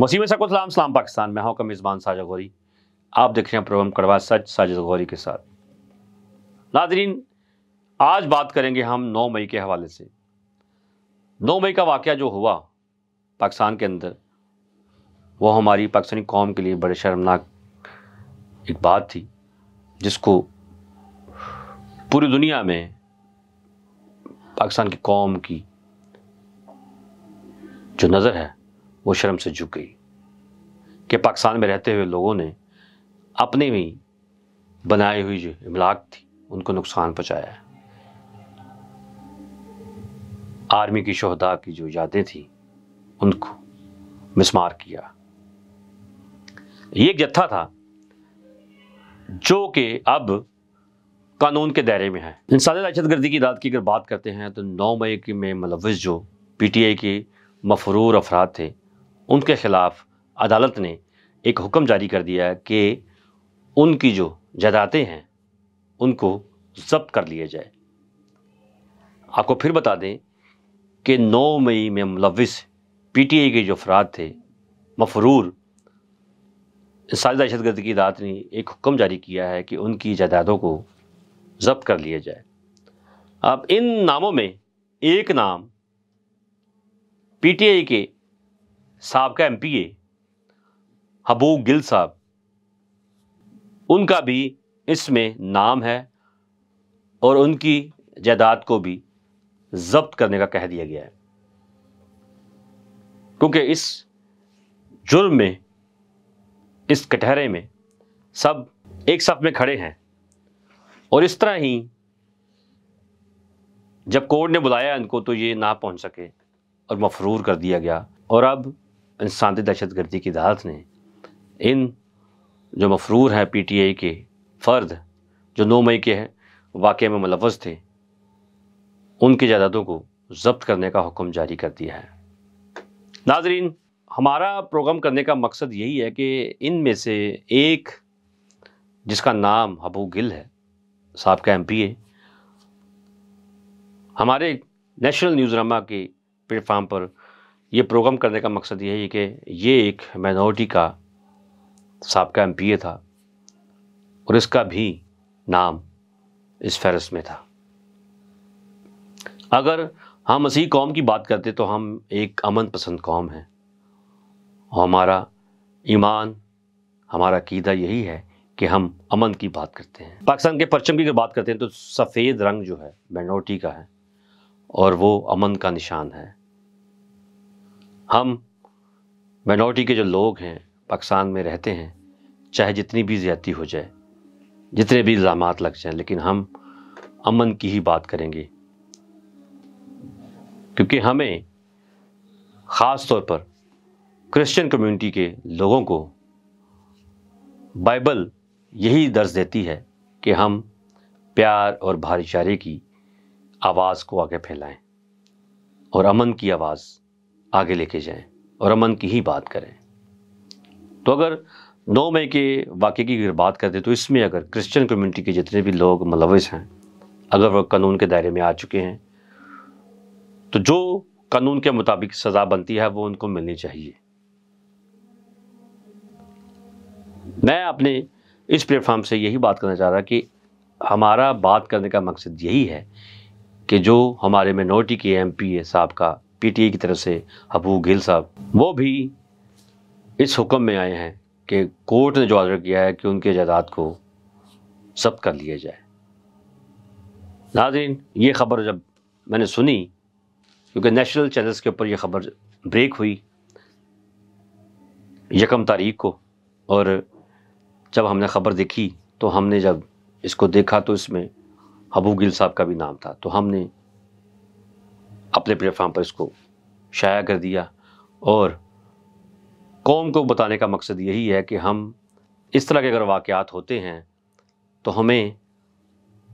वसीम सको सलाम पाकिस्तान में हूँ मेज़बान साजा गौरी आप देख रहे हैं प्रोग्राम कड़वा सच साजिद गौरी के साथ नादरीन आज बात करेंगे हम 9 मई के हवाले से 9 मई का वाक़ जो हुआ पाकिस्तान के अंदर वो हमारी पाकिस्तानी कौम के लिए बड़े शर्मनाक एक बात थी जिसको पूरी दुनिया में पाकिस्तान की कौम की जो नज़र है वो शर्म से झुक गई कि पाकिस्तान में रहते हुए लोगों ने अपने ही बनाई हुई जो इमलाक थी उनको नुकसान पहुँचाया आर्मी की शहदा की जो यादें थी उनको मिसमार किया ये एक जत्था था जो कि अब कानून के दायरे में है इंसानी दहशतगर्दी की इदाद की अगर बात करते हैं तो नौ मई में मुलविस जो पी टी आई के मफरूर अफराद थे उनके ख़िलाफ़ अदालत ने एक हुक्म जारी कर दिया कि उनकी जो जदातें हैं उनको जब्त कर लिए जाए आपको फिर बता दें कि 9 मई में मुलविस आई के जो अफराद थे मफरूर साल दहशत गर्द की अदालत ने एक हुक्म जारी किया है कि उनकी जायदादों को जब्त कर लिया जाए अब इन नामों में एक नाम पीटीआई के सबका एम पी ए हबू गिल साहब उनका भी इसमें नाम है और उनकी जायदाद को भी जब्त करने का कह दिया गया है क्योंकि इस जुर्म में इस कटहरे में सब एक सफ में खड़े हैं और इस तरह ही जब कोर्ट ने बुलाया इनको तो ये ना पहुंच सके और मफरूर कर दिया गया और अब इंसानी गर्दी की अदालत ने इन जो मफरूर हैं पी टी आई के फ़र्द जो नौ मई के वाक़े में मुलवस थे उनकी जायदादों को जब्त करने का हुक्म जारी कर दिया है नाजरीन हमारा प्रोग्राम करने का मकसद यही है कि इन में से एक जिसका नाम हबू गिल है साहब का एम पी ए हमारे नेशनल न्यूज़ रामा के प्लेटफार्म पर ये प्रोग्राम करने का मकसद यही है कि ये एक माइनॉरिटी का सबका एम था और इसका भी नाम इस फहरस्त में था अगर हम मसीह कौम की बात करते तो हम एक अमन पसंद कौम हैं और हमारा ईमान हमारा कीदा यही है कि हम अमन की बात करते हैं पाकिस्तान के परचम की अगर बात करते हैं तो सफ़ेद रंग जो है माइनॉरिटी का है और वो अमन का निशान है हम माइनॉरिटी के जो लोग हैं पाकिस्तान में रहते हैं चाहे जितनी भी ज़्यादती हो जाए जितने भी इल्ज़ाम लग जाएं लेकिन हम अमन की ही बात करेंगे क्योंकि हमें ख़ास तौर पर क्रिश्चियन कम्युनिटी के लोगों को बाइबल यही दर्ज देती है कि हम प्यार और भाईचारे की आवाज़ को आगे फैलाएं और अमन की आवाज़ आगे लेके जाएं और अमन की ही बात करें तो अगर 9 मई के वाक़े की अगर बात करते तो इसमें अगर क्रिश्चियन कम्युनिटी के जितने भी लोग मुलविस हैं अगर वह कानून के दायरे में आ चुके हैं तो जो कानून के मुताबिक सज़ा बनती है वो उनको मिलनी चाहिए मैं अपने इस प्लेटफॉर्म से यही बात करना चाह रहा कि हमारा बात करने का मकसद यही है कि जो हमारे मिनोरिटी के एम पी साहब का पीटीए की तरफ से हबू गिल साहब वो भी इस हुक्म में आए हैं कि कोर्ट ने जो ऑर्डर किया है कि उनके जायदाद को जब्त कर लिया जाए नाजरीन ये खबर जब मैंने सुनी क्योंकि नेशनल चैनल्स के ऊपर ये खबर ब्रेक हुई यकम तारीख को और जब हमने ख़बर देखी तो हमने जब इसको देखा तो इसमें हबू गिल साहब का भी नाम था तो हमने अपने प्लेटफार्म पर इसको शाया कर दिया और कौम को बताने का मकसद यही है कि हम इस तरह के अगर वाक़ात होते हैं तो हमें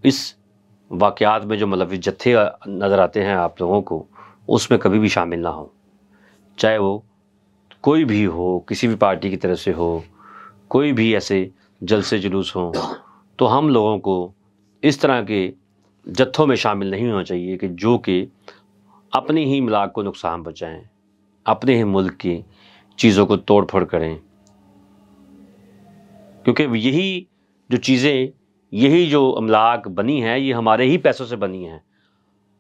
इस वाक़ात में जो मतलब जत्थे नज़र आते हैं आप लोगों को उसमें कभी भी शामिल ना हो चाहे वो कोई भी हो किसी भी पार्टी की तरफ से हो कोई भी ऐसे जलसे जुलूस हों तो हम लोगों को इस तरह के जत्थों में शामिल नहीं होना चाहिए कि जो कि अपने ही इमलाक को नुकसान पहुँचाएँ अपने ही मुल्क की चीज़ों को तोड़ फोड़ करें क्योंकि यही जो चीज़ें यही जो अमलाक बनी है ये हमारे ही पैसों से बनी है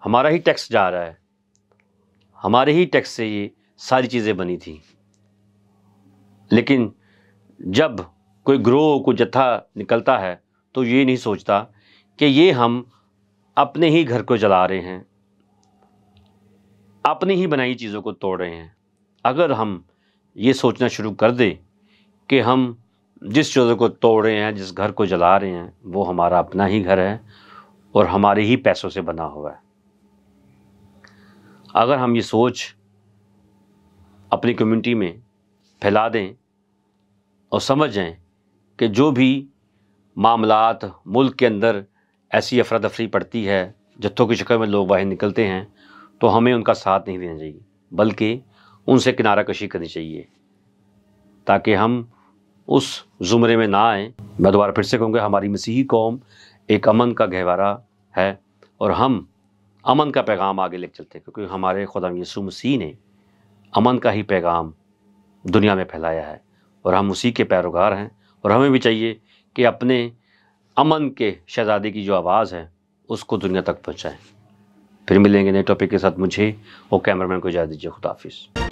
हमारा ही टैक्स जा रहा है हमारे ही टैक्स से ये सारी चीज़ें बनी थी लेकिन जब कोई ग्रोह को जत्था निकलता है तो ये नहीं सोचता कि ये हम अपने ही घर को जला रहे हैं अपनी ही बनाई चीज़ों को तोड़ रहे हैं अगर हम ये सोचना शुरू कर दें कि हम जिस चीज़ों को तोड़ रहे हैं जिस घर को जला रहे हैं वो हमारा अपना ही घर है और हमारे ही पैसों से बना हुआ है अगर हम ये सोच अपनी कम्युनिटी में फैला दें और समझ जाएं कि जो भी मामलात मुल्क के अंदर ऐसी अफरा तफरी पड़ती है जत्थों की शक्ल में लोग बाहर निकलते हैं तो हमें उनका साथ नहीं देना चाहिए बल्कि उनसे किनारा कशी करनी चाहिए ताकि हम उस ज़ुमरे में ना आएँ मैं दोबारा फिर से कहूँगा हमारी मसीही कौम एक अमन का गहवारा है और हम अमन का पैगाम आगे लेकर चलते हैं क्योंकि हमारे खुदा यसु मसीह ने अमन का ही पैगाम दुनिया में फैलाया है और हम उसी के पैरोगार हैं और हमें भी चाहिए कि अपने अमन के शहजादे की जो आवाज़ है उसको दुनिया तक पहुँचाएँ फिर मिलेंगे नए टॉपिक के साथ मुझे और कैमरामैन को इजाज़त दीजिए खुदाफिज़